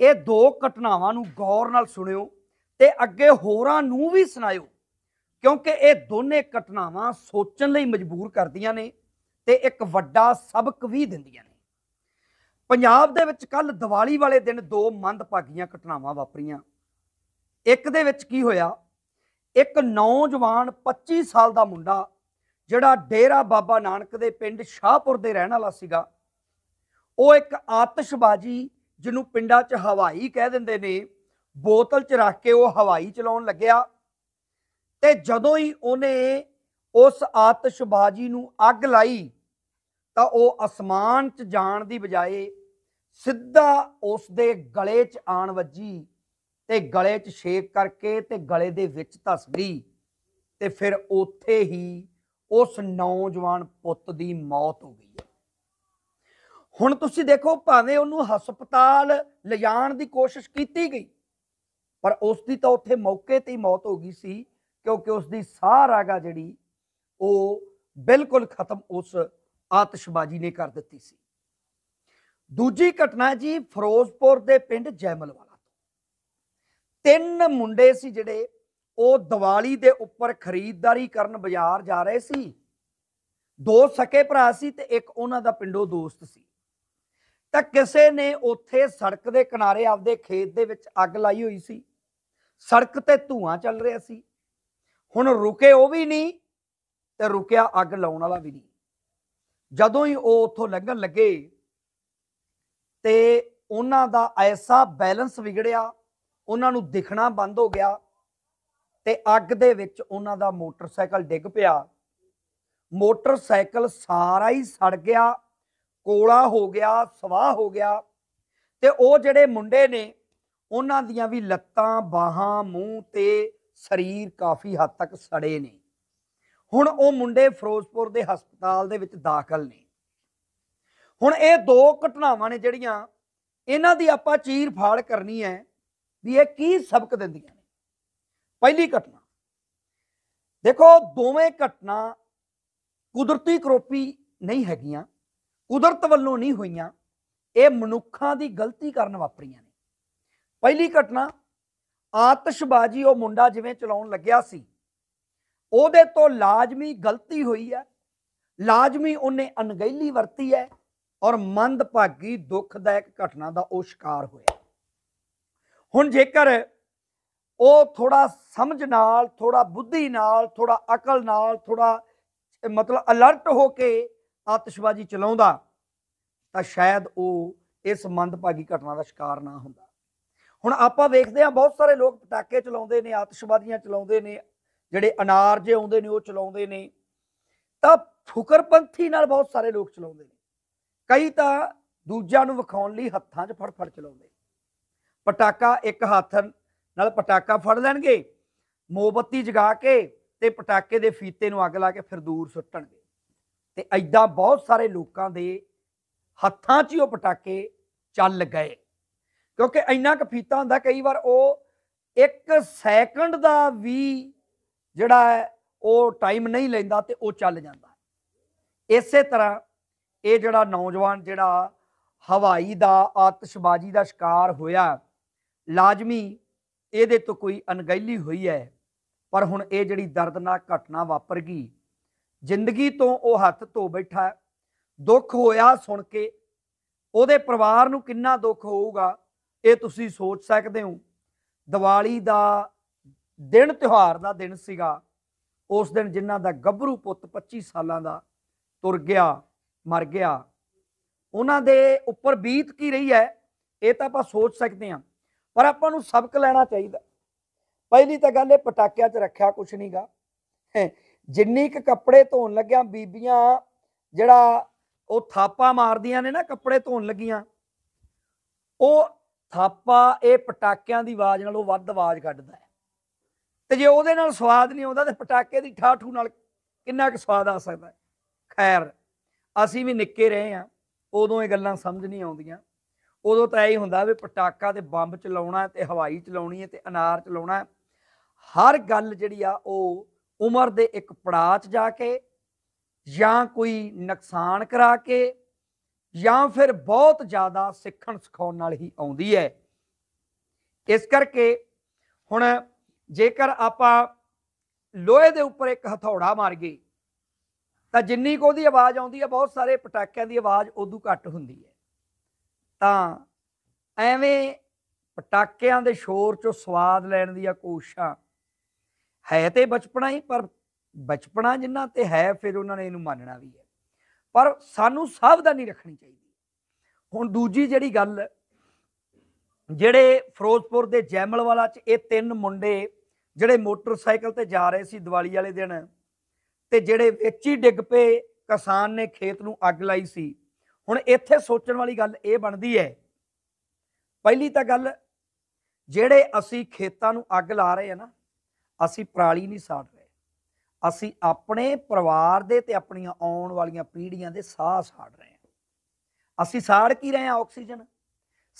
ਇਹ ਦੋ ਘਟਨਾਵਾਂ ਨੂੰ ਗੌਰ ਨਾਲ ਸੁਣਿਓ ਤੇ ਅੱਗੇ ਹੋਰਾਂ ਨੂੰ ਵੀ ਸੁਣਾਇਓ ਕਿਉਂਕਿ ਇਹ ਦੋਨੇ ਘਟਨਾਵਾਂ ਸੋਚਣ ਲਈ ਮਜਬੂਰ ਕਰਦੀਆਂ ਨੇ ਤੇ ਇੱਕ ਵੱਡਾ ਸਬਕ ਵੀ ਦਿੰਦੀਆਂ ਨੇ ਪੰਜਾਬ ਦੇ ਵਿੱਚ ਕੱਲ ਦੀਵਾਲੀ ਵਾਲੇ ਦਿਨ ਦੋ ਮੰਦ ਭਾਗੀਆਂ ਘਟਨਾਵਾਂ ਵਾਪਰੀਆਂ ਇੱਕ ਦੇ ਵਿੱਚ ਕੀ ਹੋਇਆ ਇੱਕ ਨੌਜਵਾਨ 25 ਸਾਲ ਦਾ ਮੁੰਡਾ ਜਿਹੜਾ ਡੇਰਾ ਬਾਬਾ ਨਾਨਕ ਦੇ ਪਿੰਡ ਸ਼ਾਹਪੁਰ ਦੇ ਰਹਿਣ ਵਾਲਾ ਸੀਗਾ ਉਹ ਇੱਕ ਆਤਿਸ਼ਬਾਜ਼ੀ ਜਿਹਨੂੰ ਪਿੰਡਾਂ 'ਚ ਹਵਾਈ ਕਹਿ ਦਿੰਦੇ ਨੇ ਬੋਤਲ 'ਚ ਰੱਖ ਕੇ ਉਹ ਹਵਾਈ ਚਲਾਉਣ ਲੱਗਿਆ ਤੇ ਜਦੋਂ ਹੀ ਉਹਨੇ ਉਸ ਆਤਿਸ਼ਬਾਜ਼ੀ ਨੂੰ ਅੱਗ ਲਾਈ ਤਾਂ ਉਹ ਅਸਮਾਨ 'ਚ ਜਾਣ ਦੀ ਬਜਾਏ ਸਿੱਧਾ ਉਸ ਦੇ ਗਲੇ 'ਚ ਆਣ ਵੱਜੀ ਤੇ ਗਲੇ 'ਚ ਛੇਕ ਕਰਕੇ ਤੇ ਗਲੇ ਦੇ ਵਿੱਚ ਧਸ ਗਈ ਤੇ ਫਿਰ ਉੱਥੇ ਹੀ ਉਸ ਨੌਜਵਾਨ ਪੁੱਤ ਦੀ ਮੌਤ ਹੋ ਗਈ ਹੁਣ ਤੁਸੀਂ ਦੇਖੋ ਭਾਵੇਂ ਉਹਨੂੰ ਹਸਪਤਾਲ ਲਿਜਾਣ ਦੀ ਕੋਸ਼ਿਸ਼ ਕੀਤੀ ਗਈ ਪਰ ਉਸ ਦੀ ਤਾਂ ਉੱਥੇ ਮੌਕੇ ਤੇ ਹੀ ਮੌਤ ਹੋ ਗਈ ਸੀ ਕਿਉਂਕਿ ਉਸ ਦੀ ਸਾਹ ਰਾਗਾ ਜਿਹੜੀ ਉਹ ਬਿਲਕੁਲ ਖਤਮ ਉਸ ਆਤਿਸ਼ਬਾਜ਼ੀ ਨੇ ਕਰ ਦਿੱਤੀ ਸੀ ਦੂਜੀ ਘਟਨਾ ਜੀ ਫਿਰੋਜ਼ਪੁਰ ਦੇ ਪਿੰਡ ਜੈਮਲਵਾਲਾ ਤੋਂ ਤਿੰਨ ਮੁੰਡੇ ਸੀ ਜਿਹੜੇ ਉਹ ਦੀਵਾਲੀ ਦੇ ਉੱਪਰ ਖਰੀਦਦਾਰੀ ਕਰਨ ਬਾਜ਼ਾਰ ਜਾ ਰਹੇ ਸੀ ਦੋ ਸਕੇ ਭਰਾ ਸੀ ਤੇ ਇੱਕ ਉਹਨਾਂ ਦਾ ਪਿੰਡੋਂ ਦੋਸਤ ਸੀ ਤਾਂ ਕਿਸੇ ਨੇ ਉੱਥੇ ਸੜਕ ਦੇ ਕਿਨਾਰੇ ਆਪਦੇ ਖੇਤ ਦੇ ਵਿੱਚ ਅੱਗ ਲਾਈ ਹੋਈ ਸੀ ਸੜਕ ਤੇ ਧੂਆਂ ਚੱਲ ਰਿਹਾ ਸੀ ਹੁਣ ਰੁਕੇ ਉਹ ਵੀ ਨਹੀਂ ਤੇ ਰੁਕਿਆ ਅੱਗ ਲਾਉਣ ਵਾਲਾ ਵੀ ਨਹੀਂ ਜਦੋਂ ਹੀ ਉਹ ਉੱਥੋਂ ਲੰਘਣ ਲੱਗੇ ਤੇ ਉਹਨਾਂ ਦਾ ਐਸਾ ਬੈਲੈਂਸ ਵਿਗੜਿਆ ਉਹਨਾਂ ਨੂੰ ਦਿਖਣਾ ਬੰਦ ਹੋ ਗਿਆ ਤੇ ਅੱਗ ਦੇ ਵਿੱਚ ਉਹਨਾਂ ਦਾ ਮੋਟਰਸਾਈਕਲ ਡਿੱਗ ਪਿਆ ਮੋਟਰਸਾਈਕਲ ਸਾਰਾ ਹੀ ਸੜ ਗਿਆ ਕੋਲਾ ਹੋ ਗਿਆ ਸਵਾਹ ਹੋ ਗਿਆ ਤੇ ਉਹ ਜਿਹੜੇ ਮੁੰਡੇ ਨੇ ਉਹਨਾਂ ਦੀਆਂ ਵੀ ਲੱਤਾਂ ਬਾਹਾਂ ਮੂੰਹ ਤੇ ਸਰੀਰ ਕਾਫੀ ਹੱਦ ਤੱਕ ਸੜੇ ਨੇ ਹੁਣ ਉਹ ਮੁੰਡੇ ਫਿਰੋਜ਼ਪੁਰ ਦੇ ਹਸਪਤਾਲ ਦੇ ਵਿੱਚ ਦਾਖਲ ਨੇ ਹੁਣ ਇਹ ਦੋ ਘਟਨਾਵਾਂ ਨੇ ਜਿਹੜੀਆਂ ਇਹਨਾਂ ਦੀ ਆਪਾਂ ਚੀਰ ਫਾੜ ਕਰਨੀ ਹੈ ਵੀ ਇਹ ਕੀ ਸਬਕ ਦਿੰਦੀਆਂ ਨੇ ਪਹਿਲੀ ਘਟਨਾ ਦੇਖੋ ਦੋਵੇਂ ਘਟਨਾ ਕੁਦਰਤੀ ਕਰੋਪੀ ਨਹੀਂ ਹੈਗੀਆਂ ਕੁਦਰਤ ਵੱਲੋਂ ਨਹੀਂ ਹੋਈਆਂ ਇਹ ਮਨੁੱਖਾਂ ਦੀ ਗਲਤੀ ਕਾਰਨ ਵਾਪਰੀਆਂ ਨੇ ਪਹਿਲੀ ਘਟਨਾ ਆਤਸ਼ਬਾਜ਼ੀ ਉਹ ਮੁੰਡਾ ਜਿਵੇਂ ਚਲਾਉਣ ਲੱਗਿਆ ਸੀ ਉਹਦੇ ਤੋਂ ਲਾਜ਼ਮੀ ਗਲਤੀ ਹੋਈ ਹੈ ਲਾਜ਼ਮੀ ਉਹਨੇ ਅਣਗਹਿਲੀ ਵਰਤੀ ਹੈ ਔਰ ਮੰਦਭਾਗੀ ਦੁੱਖਦਾਇਕ ਘਟਨਾ ਦਾ ਉਹ ਸ਼ਿਕਾਰ ਹੋਇਆ ਹੁਣ ਜੇਕਰ ਉਹ ਥੋੜਾ ਸਮਝ ਨਾਲ ਥੋੜਾ ਬੁੱਧੀ ਨਾਲ ਥੋੜਾ ਅਕਲ ਨਾਲ ਥੋੜਾ ਮਤਲਬ ਅਲਰਟ ਹੋ ਕੇ ਆਤਿਸ਼ਬਾਜ਼ੀ ਚਲਾਉਂਦਾ ਤਾਂ ਸ਼ਾਇਦ ਉਹ ਇਸ ਮੰਦਭਾਗੀ ਘਟਨਾ ਦਾ ਸ਼ਿਕਾਰ ਨਾ ਹੁੰਦਾ ਹੁਣ ਆਪਾਂ ਵੇਖਦੇ ਹਾਂ ਬਹੁਤ ਸਾਰੇ ਲੋਕ ਪਟਾਕੇ ਚਲਾਉਂਦੇ ਨੇ ਆਤਿਸ਼ਬਾਜ਼ੀਆਂ ਚਲਾਉਂਦੇ ਨੇ ਜਿਹੜੇ ਅਨਾਰ ਜੇ ਆਉਂਦੇ ਨੇ ਉਹ ਚਲਾਉਂਦੇ ਨੇ ਤਾਂ ਫੁਕਰਪੰਥੀ ਨਾਲ ਬਹੁਤ ਸਾਰੇ ਲੋਕ ਚਲਾਉਂਦੇ ਨੇ ਕਈ ਤਾਂ ਦੂਜਿਆਂ ਨੂੰ ਵਿਖਾਉਣ ਲਈ ਹੱਥਾਂ 'ਚ ਫੜ ਫੜ ਚਲਾਉਂਦੇ ਪਟਾਕਾ ਇੱਕ ਹੱਥ ਨਾਲ ਪਟਾਕਾ ਫੜ ਲੈਣਗੇ ਮੋਮਬਤੀ ਜਗਾ ਕੇ ਤੇ ਪਟਾਕੇ ਦੇ ਫੀਤੇ ਨੂੰ ਅੱਗ ਲਾ ਕੇ ਫਿਰ ਦੂਰ ਸੁੱਟਣਗੇ ਤੇ ਐਦਾਂ ਬਹੁਤ ਸਾਰੇ ਲੋਕਾਂ ਦੇ ਹੱਥਾਂ 'ਚ ਹੀ ਉਹ ਪਟਾਕੇ ਚੱਲ ਗਏ ਕਿਉਂਕਿ ਇੰਨਾ ਕੁ ਫੀਤਾ ਹੁੰਦਾ ਕਈ ਵਾਰ ਉਹ 1 ਸੈਕਿੰਡ ਦਾ ਵੀ ਜਿਹੜਾ ਹੈ ਉਹ ਟਾਈਮ ਨਹੀਂ ਲੈਂਦਾ ਤੇ ਉਹ ਚੱਲ ਜਾਂਦਾ ਇਸੇ ਤਰ੍ਹਾਂ ਇਹ ਜਿਹੜਾ ਨੌਜਵਾਨ ਜਿਹੜਾ ਹਵਾਈ ਦਾ ਆਤਿਸ਼ਬਾਜ਼ੀ ਦਾ ਸ਼ਿਕਾਰ ਹੋਇਆ ਲਾਜ਼ਮੀ ਇਹਦੇ ਤੋਂ ਕੋਈ ਅਣਗਹਿਲੀ ਹੋਈ ਹੈ ਪਰ ਹੁਣ ਇਹ ਜਿਹੜੀ ਦਰਦਨਾਕ ਘਟਨਾ ਵਾਪਰ ਗਈ ਜ਼ਿੰਦਗੀ ਤੋਂ ਉਹ ਹੱਥ ਧੋ ਬੈਠਾ ਦੁੱਖ ਹੋਇਆ ਸੁਣ ਕੇ ਉਹਦੇ ਪਰਿਵਾਰ ਨੂੰ ਕਿੰਨਾ ਦੁੱਖ ਹੋਊਗਾ ਇਹ ਤੁਸੀਂ ਸੋਚ ਸਕਦੇ ਹੋ ਦੀਵਾਲੀ ਦਾ ਦਿਨ ਤਿਉਹਾਰ ਦਾ ਦਿਨ ਸੀਗਾ ਉਸ ਦਿਨ ਜਿਨ੍ਹਾਂ ਦਾ ਗੱਭਰੂ ਪੁੱਤ 25 ਸਾਲਾਂ ਦਾ ਤੁਰ ਗਿਆ ਮਰ ਗਿਆ ਉਹਨਾਂ ਦੇ ਉੱਪਰ ਬੀਤ ਕੀ ਰਹੀ ਹੈ ਇਹ ਤਾਂ ਆਪਾਂ ਸੋਚ ਸਕਦੇ ਹਾਂ ਪਰ ਆਪਾਂ ਨੂੰ ਸਬਕ ਲੈਣਾ ਚਾਹੀਦਾ ਪਹਿਲੀ ਤਾਂ ਗੱਲ ਇਹ ਪਟਾਕਿਆਂ 'ਚ ਰੱਖਿਆ ਕੁਛ ਨਹੀਂਗਾ ਜਿੰਨੀ ਕ ਕੱਪੜੇ ਧੋਣ ਲੱਗਿਆ ਬੀਬੀਆਂ ਜਿਹੜਾ ਉਹ ਥਾਪਾ ਮਾਰਦੀਆਂ ਨੇ ਨਾ ਕੱਪੜੇ ਧੋਣ ਲੱਗੀਆਂ ਉਹ ਥਾਪਾ ਇਹ ਪਟਾਕਿਆਂ ਦੀ ਆਵਾਜ਼ ਨਾਲ ਉਹ ਵੱਧ ਆਵਾਜ਼ ਕੱਢਦਾ ਹੈ ਤੇ ਜੇ ਉਹਦੇ ਨਾਲ ਸਵਾਦ ਨਹੀਂ ਆਉਂਦਾ ਤੇ ਪਟਾਕੇ ਦੀ ਠਾਠੂ ਨਾਲ ਕਿੰਨਾ ਕੁ ਸਵਾਦ ਆ ਸਕਦਾ ਹੈ ਖੈਰ ਅਸੀਂ ਵੀ ਨਿੱਕੇ ਰਹੇ ਆ ਉਦੋਂ ਇਹ ਗੱਲਾਂ ਸਮਝ ਨਹੀਂ ਆਉਂਦੀਆਂ ਉਦੋਂ ਤਾਂ ਇਹ ਹੁੰਦਾ ਵੀ ਪਟਾਕਾ ਤੇ ਬੰਬ ਚਲਾਉਣਾ ਤੇ ਹਵਾਈ ਚਲਾਉਣੀ ਹੈ ਤੇ ਅਨਾਰ ਚਲਾਉਣਾ ਹਰ ਗੱਲ ਜਿਹੜੀ ਆ ਉਹ ਉਮਰ ਦੇ ਇੱਕ ਪੜਾਅ 'ਚ ਜਾ ਕੇ ਜਾਂ ਕੋਈ ਨੁਕਸਾਨ ਕਰਾ ਕੇ ਜਾਂ ਫਿਰ ਬਹੁਤ ਜ਼ਿਆਦਾ ਸਿੱਖਣ ਸਿਖਾਉਣ ਨਾਲ ਹੀ ਆਉਂਦੀ ਹੈ ਇਸ ਕਰਕੇ ਹੁਣ ਜੇਕਰ ਆਪਾਂ ਲੋਹੇ ਦੇ ਉੱਪਰ ਇੱਕ ਹਥੌੜਾ ਮਾਰ ਗਏ ਤਾਂ ਜਿੰਨੀ ਕੋ ਉਹਦੀ ਆਵਾਜ਼ ਆਉਂਦੀ ਹੈ ਬਹੁਤ ਸਾਰੇ ਪਟਾਕਿਆਂ ਦੀ ਆਵਾਜ਼ ਉਦੋਂ ਘੱਟ ਹੁੰਦੀ ਹੈ ਤਾਂ ਐਵੇਂ ਪਟਾਕਿਆਂ ਦੇ ਸ਼ੋਰ ਚੋਂ ਸਵਾਦ ਲੈਣ ਦੀਆਂ ਕੋਸ਼ਿਸ਼ਾਂ ਹੈ ਤੇ ਬਚਪਣਾ ਹੀ ਪਰ ਬਚਪਣਾ ਜਿੰਨਾ ਤੇ ਹੈ ਫਿਰ ਉਹਨਾਂ ਨੇ ਇਹਨੂੰ ਮੰਨਣਾ ਵੀ ਹੈ ਪਰ ਸਾਨੂੰ ਸਾਵਧਾਨੀ ਰੱਖਣੀ ਚਾਹੀਦੀ ਹੁਣ ਦੂਜੀ ਜਿਹੜੀ ਗੱਲ ਜਿਹੜੇ ਫਿਰੋਜ਼ਪੁਰ ਦੇ ਜੈਮਲ ਵਾਲਾ ਚ ਇਹ ਤਿੰਨ ਮੁੰਡੇ ਜਿਹੜੇ ਮੋਟਰਸਾਈਕਲ ਤੇ ਜਾ ਰਹੇ ਸੀ ਦੀਵਾਲੀ ਵਾਲੇ ਦਿਨ ਤੇ ਜਿਹੜੇ ਵਿੱਚ ਹੀ ਡਿੱਗ ਪਏ ਕਿਸਾਨ ਨੇ ਖੇਤ ਨੂੰ ਅੱਗ ਲਾਈ ਸੀ ਹੁਣ ਇੱਥੇ ਸੋਚਣ ਵਾਲੀ ਗੱਲ ਇਹ ਬਣਦੀ ਹੈ ਪਹਿਲੀ ਤਾਂ ਗੱਲ ਜਿਹੜੇ ਅਸੀਂ ਖੇਤਾਂ ਨੂੰ ਅੱਗ ਲਾ ਰਹੇ ਆ ਨਾ ਅਸੀਂ ਪ੍ਰਾਲੀ ਨਹੀਂ ਸਾੜ ਰਹੇ ਅਸੀਂ ਆਪਣੇ ਪਰਿਵਾਰ ਦੇ ਤੇ ਆਪਣੀਆਂ ਆਉਣ ਵਾਲੀਆਂ ਪੀੜ੍ਹੀਆਂ ਦੇ ਸਾਹ ਸਾੜ ਰਹੇ ਹਾਂ ਅਸੀਂ ਸਾੜ ਕੀ ਰਹੇ ਹਾਂ ਆਕਸੀਜਨ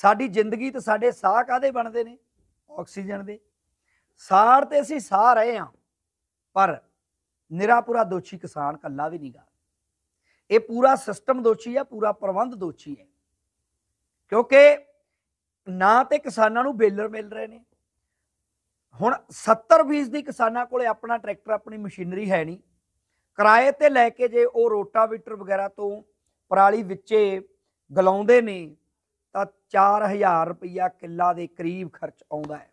ਸਾਡੀ ਜ਼ਿੰਦਗੀ ਤੇ ਸਾਡੇ ਸਾਹ ਕਾਦੇ ਬਣਦੇ ਨੇ ਆਕਸੀਜਨ ਦੇ ਸਾੜ ਤੇ ਅਸੀਂ ਸਾਹ ਰਹੇ ਹਾਂ ਪਰ ਨਿਰਾਪੁਰਾ ਦੋਸ਼ੀ ਕਿਸਾਨ ਕੱਲਾ ਵੀ ਨਹੀਂਗਾ ਇਹ ਪੂਰਾ ਸਿਸਟਮ ਦੋਸ਼ੀ ਆ ਪੂਰਾ ਪ੍ਰਬੰਧ ਦੋਸ਼ੀ ਹੈ ਕਿਉਂਕਿ ਨਾ ਤੇ ਕਿਸਾਨਾਂ ਨੂੰ ਬੇਲਰ ਮਿਲ ਰਹੇ ਨੇ ਹੁਣ 70% ਦੀ ਕਿਸਾਨਾਂ ਕੋਲੇ ਆਪਣਾ ਟਰੈਕਟਰ ਆਪਣੀ ਮਸ਼ੀਨਰੀ ਹੈ ਨਹੀਂ ਕਿਰਾਏ ਤੇ ਲੈ ਕੇ ਜੇ ਉਹ ਰੋਟਾਵੀਟਰ ਵਗੈਰਾ ਤੋਂ ਪਰਾਲੀ ਵਿੱਚੇ ਗਲਾਉਂਦੇ ਨੇ ਤਾਂ 4000 ਰੁਪਇਆ ਕਿੱਲਾ ਦੇ ਕਰੀਬ ਖਰਚ ਆਉਂਦਾ ਹੈ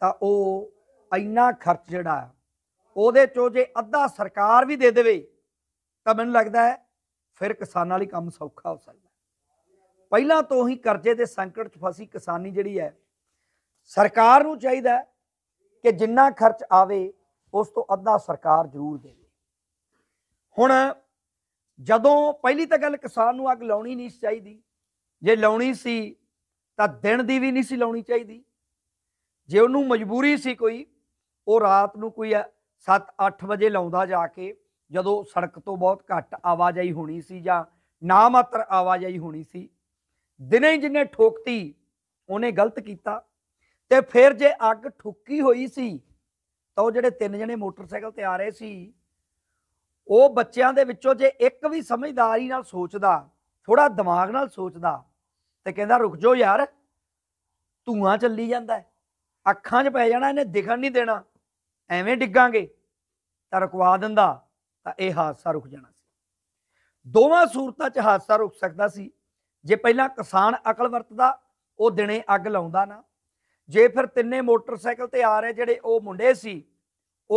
ਤਾਂ ਉਹ ਇੰਨਾ ਖਰਚ ਜਿਹੜਾ ਉਹਦੇ ਚੋਂ ਜੇ ਅੱਧਾ ਸਰਕਾਰ ਵੀ ਦੇ ਦੇਵੇ ਤਾਂ ਮੈਨੂੰ ਲੱਗਦਾ ਹੈ ਫਿਰ ਕਿਸਾਨਾਂ ਲਈ ਕੰਮ ਸੌਖਾ ਹੋ ਸਕਦਾ ਪਹਿਲਾਂ ਤੋਂ ਹੀ ਕਰਜ਼ੇ ਦੇ ਸੰਕਟ 'ਚ ਫਸੀ ਕਿਸਾਨੀ ਜਿਹੜੀ ਹੈ ਸਰਕਾਰ ਨੂੰ ਚਾਹੀਦਾ ਕਿ ਜਿੰਨਾ ਖਰਚ ਆਵੇ ਉਸ ਤੋਂ ਅੱਧਾ ਸਰਕਾਰ ਜ਼ਰੂਰ ਦੇਵੇ ਹੁਣ ਜਦੋਂ ਪਹਿਲੀ ਤਾਂ ਗੱਲ ਕਿਸਾਨ ਨੂੰ ਅੱਗ ਲਾਉਣੀ ਨਹੀਂ ਚਾਹੀਦੀ ਜੇ ਲਾਉਣੀ ਸੀ ਤਾਂ ਦਿਨ ਦੀ ਵੀ ਨਹੀਂ ਸੀ ਲਾਉਣੀ ਚਾਹੀਦੀ ਜੇ ਉਹਨੂੰ ਮਜਬੂਰੀ ਸੀ ਕੋਈ ਉਹ ਰਾਤ ਨੂੰ ਕੋਈ 7-8 ਵਜੇ ਲਾਉਂਦਾ ਜਾ ਕੇ ਜਦੋਂ ਸੜਕ ਤੋਂ ਬਹੁਤ ਘੱਟ ਆਵਾਜਾਈ ਹੋਣੀ ਸੀ ਜਾਂ ਨਾ ਮਾਤਰ ਆਵਾਜਾਈ ਹੋਣੀ ਸੀ ਦਿਨੇ ਜਿੰਨੇ ਠੋਕਤੀ ਉਹਨੇ ਗਲਤ ਕੀਤਾ ਤੇ ਫਿਰ ਜੇ ਅੱਗ ਠੁੱਕੀ ਹੋਈ ਸੀ ਤਾਂ ਉਹ ਜਿਹੜੇ ਤਿੰਨ ਜਣੇ ਮੋਟਰਸਾਈਕਲ ਤੇ ਆ ਰਹੇ ਸੀ ਉਹ ਬੱਚਿਆਂ ਦੇ ਵਿੱਚੋਂ ਜੇ ਇੱਕ ਵੀ ਸਮਝਦਾਰੀ ਨਾਲ ਸੋਚਦਾ ਥੋੜਾ ਦਿਮਾਗ ਨਾਲ ਸੋਚਦਾ ਤੇ ਕਹਿੰਦਾ ਰੁਕ ਜਾਓ ਯਾਰ ਧੂਆਂ ਚੱਲੀ ਜਾਂਦਾ ਅੱਖਾਂ 'ਚ ਪੈ ਜਾਣਾ ਇਹਨੇ ਦਿਖਣ ਨਹੀਂ ਦੇਣਾ ਐਵੇਂ ਡਿੱਗਾਂਗੇ ਤਾਂ ਰੁਕਵਾ ਦਿੰਦਾ ਤਾਂ ਇਹ ਹਾਦਸਾ ਰੁਕ ਜਾਣਾ ਸੀ ਦੋਵਾਂ ਸੂਰਤਾਂ 'ਚ ਹਾਦਸਾ ਰੁਕ ਸਕਦਾ ਸੀ ਜੇ ਪਹਿਲਾਂ ਕਿਸਾਨ ਅਕਲ ਵਰਤਦਾ ਉਹ ਦਿਨੇ ਅੱਗ ਲਾਉਂਦਾ ਨਾ ਜੇ ਫਿਰ ਤਿੰਨੇ ਮੋਟਰਸਾਈਕਲ ਤੇ ਆ ਰਹੇ ਜਿਹੜੇ ਉਹ ਮੁੰਡੇ ਸੀ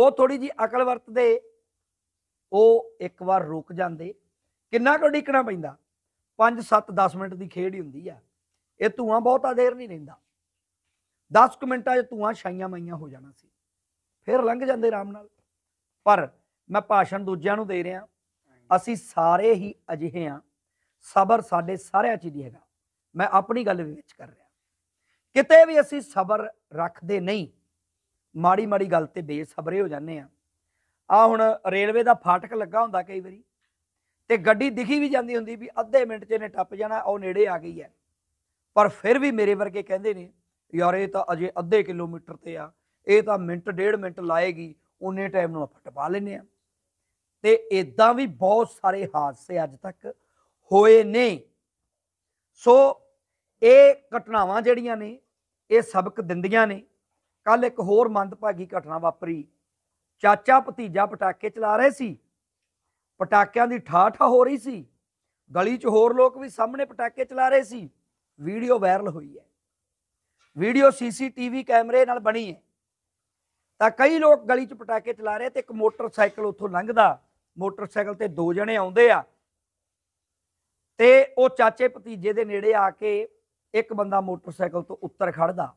ਉਹ ਥੋੜੀ ਜੀ ਅਕਲ ਵਰਤਦੇ ਉਹ ਇੱਕ ਵਾਰ ਰੁਕ ਜਾਂਦੇ ਕਿੰਨਾ ਕੁ ਡਿੱਕਣਾ ਪੈਂਦਾ 5 7 10 ਮਿੰਟ ਦੀ ਖੇਡ ਹੀ ਹੁੰਦੀ ਆ ਇਹ ਧੂਆਂ ਬਹੁਤਾ ਦੇਰ ਨਹੀਂ ਰਹਿੰਦਾ 10 ਕੁ ਮਿੰਟਾਂ 'ਚ ਧੂਆਂ ਛਾਈਆਂ ਮਾਈਆਂ ਹੋ ਜਾਣਾ ਸੀ ਫਿਰ ਲੰਘ ਜਾਂਦੇ ਆਰਾਮ ਨਾਲ ਪਰ ਮੈਂ ਭਾਸ਼ਣ ਦੂਜਿਆਂ ਨੂੰ ਦੇ ਰਿਹਾ ਅਸੀਂ ਸਾਰੇ ਹੀ ਅਜਿਹੇ ਆ ਸਬਰ ਸਾਡੇ ਸਾਰਿਆਂ 'ਚ ਹੀ ਹੈਗਾ ਮੈਂ ਆਪਣੀ ਗੱਲ ਵਿੱਚ ਕਰ ਰਿਹਾ ਕਿਤੇ ਵੀ ਅਸੀਂ ਸਬਰ ਰੱਖਦੇ ਨਹੀਂ ਮਾੜੀ ਮਾੜੀ ਗੱਲ ਤੇ ਬੇਸਬਰੇ ਹੋ ਜਾਂਦੇ ਆ ਆ ਹੁਣ ਰੇਲਵੇ ਦਾ ਫਾਟਕ ਲੱਗਾ ਹੁੰਦਾ ਕਈ ਵਾਰੀ ਤੇ ਗੱਡੀ ਦਿਖੀ ਵੀ ਜਾਂਦੀ ਹੁੰਦੀ ਵੀ ਅੱਧੇ ਮਿੰਟ 'ਚ ਇਹਨੇ ਟੱਪ ਜਾਣਾ ਉਹ ਨੇੜੇ ਆ ਗਈ ਹੈ ਪਰ ਫਿਰ ਵੀ ਮੇਰੇ ਵਰਗੇ ਕਹਿੰਦੇ ਨੇ ਯਾਰ ਇਹ ਤਾਂ ਅਜੇ ਅੱਧੇ ਕਿਲੋਮੀਟਰ ਤੇ ਆ ਇਹ ਤਾਂ ਮਿੰਟ ਡੇਢ ਮਿੰਟ ਲਾਏਗੀ ਉਨੇ ਟਾਈਮ ਨੂੰ ਆਪਾਂ ਟਪਾ ਲੈਨੇ ਆ ਤੇ ਇਦਾਂ ਵੀ ਬਹੁਤ ਸਾਰੇ ਹਾਦਸੇ ਅੱਜ ਤੱਕ ਹੋਏ ਨੇ ਸੋ ਇਹ ਘਟਨਾਵਾਂ ਜਿਹੜੀਆਂ ਨੇ ਇਹ ਸਬਕ ਦਿੰਦੀਆਂ ਨੇ ਕੱਲ ਇੱਕ ਹੋਰ ਮੰਦਭਾਗੀ ਘਟਨਾ ਵਾਪਰੀ ਚਾਚਾ ਭਤੀਜਾ ਪਟਾਕੇ ਚਲਾ ਰਹੇ ਸੀ ਪਟਾਕਿਆਂ ਦੀ ਠਾਠਾ ਹੋ ਰਹੀ ਸੀ ਗਲੀ 'ਚ ਹੋਰ ਲੋਕ ਵੀ ਸਾਹਮਣੇ ਪਟਾਕੇ ਚਲਾ ਰਹੇ ਸੀ ਵੀਡੀਓ ਵਾਇਰਲ ਹੋਈ ਹੈ ਵੀਡੀਓ ਸੀਸੀਟੀਵੀ ਕੈਮਰੇ ਨਾਲ ਬਣੀ ਹੈ ਤਾਂ ਕਈ ਲੋਕ ਗਲੀ 'ਚ ਪਟਾਕੇ ਚਲਾ ਰਹੇ ਤੇ ਇੱਕ ਮੋਟਰਸਾਈਕਲ ਉੱਥੋਂ ਲੰਘਦਾ ਮੋਟਰਸਾਈਕਲ ਤੇ ਦੋ ਜਣੇ ਆਉਂਦੇ ਆ ਤੇ ਉਹ ਚਾਚੇ ਭਤੀਜੇ ਦੇ ਨੇੜੇ ਆ ਕੇ ਇੱਕ ਬੰਦਾ ਮੋਟਰਸਾਈਕਲ ਤੋਂ ਉੱਤਰ ਖੜਦਾ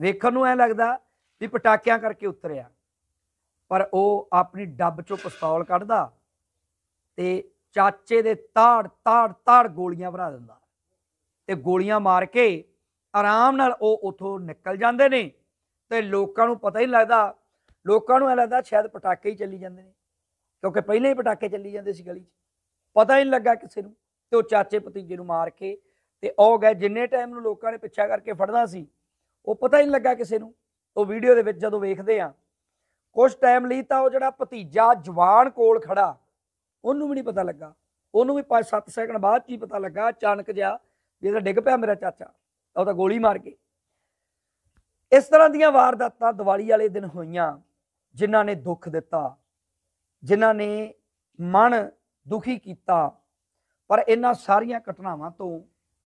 ਵੇਖਣ ਨੂੰ ਐ ਲੱਗਦਾ ਵੀ ਪਟਾਕਿਆਂ ਕਰਕੇ ਉਤਰਿਆ ਪਰ ਉਹ ਆਪਣੀ ਡੱਬ ਚੋਂ ਪਿਸਤੌਲ ਕੱਢਦਾ ਤੇ ਚਾਚੇ ਦੇ ਤਾੜ ਤਾੜ ਤਾੜ ਗੋਲੀਆਂ ਭਰਾ ਦਿੰਦਾ ਤੇ ਗੋਲੀਆਂ ਮਾਰ ਕੇ ਆਰਾਮ ਨਾਲ ਉਹ ਉਥੋਂ ਨਿਕਲ ਜਾਂਦੇ ਨੇ ਤੇ ਲੋਕਾਂ ਨੂੰ ਪਤਾ ਹੀ ਨਹੀਂ ਲੱਗਦਾ ਲੋਕਾਂ ਨੂੰ ਐ ਲੱਗਦਾ ਸ਼ਾਇਦ ਪਟਾਕੇ ਹੀ ਚੱਲੀ ਜਾਂਦੇ ਨੇ ਕਿਉਂਕਿ ਪਹਿਲੇ ਹੀ ਪਟਾਕੇ ਚੱਲੀ ਜਾਂਦੇ ਸੀ ਗਲੀ 'ਚ ਪਤਾ ਹੀ ਨਹੀਂ ਲੱਗਾ ਕਿਸੇ ਨੂੰ ਤੇ ਉਹ ਚਾਚੇ ਭਤੀਜੇ ਨੂੰ ਮਾਰ ਕੇ ਤੇ ਉਹ ਗਏ ਜਿੰਨੇ ਟਾਈਮ ਨੂੰ ਲੋਕਾਂ ਨੇ ਪਿੱਛਾ ਕਰਕੇ ਫੜਨਾ ਸੀ ਉਹ ਪਤਾ ਹੀ ਨਹੀਂ ਲੱਗਾ ਕਿਸੇ ਨੂੰ ਉਹ ਵੀਡੀਓ ਦੇ ਵਿੱਚ ਜਦੋਂ ਵੇਖਦੇ ਆ ਕੁਝ ਟਾਈਮ ਲਈ ਤਾਂ ਉਹ ਜਿਹੜਾ ਭਤੀਜਾ ਜਵਾਨ ਕੋਲ ਖੜਾ ਉਹਨੂੰ ਵੀ ਨਹੀਂ ਪਤਾ ਲੱਗਾ ਉਹਨੂੰ ਵੀ 5-7 ਸੈਕਿੰਡ ਬਾਅਦ ਹੀ ਪਤਾ ਲੱਗਾ ਅਚਾਨਕ ਜਿਹਾ ਜਿਹੜਾ ਡਿੱਗ ਪਿਆ ਮੇਰਾ ਚਾਚਾ ਉਹ ਤਾਂ ਗੋਲੀ ਮਾਰ ਕੇ ਇਸ ਤਰ੍ਹਾਂ ਦੀਆਂ ਵਾਰਦਾਤਾਂ ਦੀਵਾਲੀ ਵਾਲੇ ਦਿਨ ਹੋਈਆਂ ਜਿਨ੍ਹਾਂ ਨੇ ਦੁੱਖ ਦਿੱਤਾ ਜਿਨ੍ਹਾਂ ਨੇ ਮਨ ਦੁਖੀ ਕੀਤਾ ਪਰ ਇਹਨਾਂ ਸਾਰੀਆਂ ਘਟਨਾਵਾਂ ਤੋਂ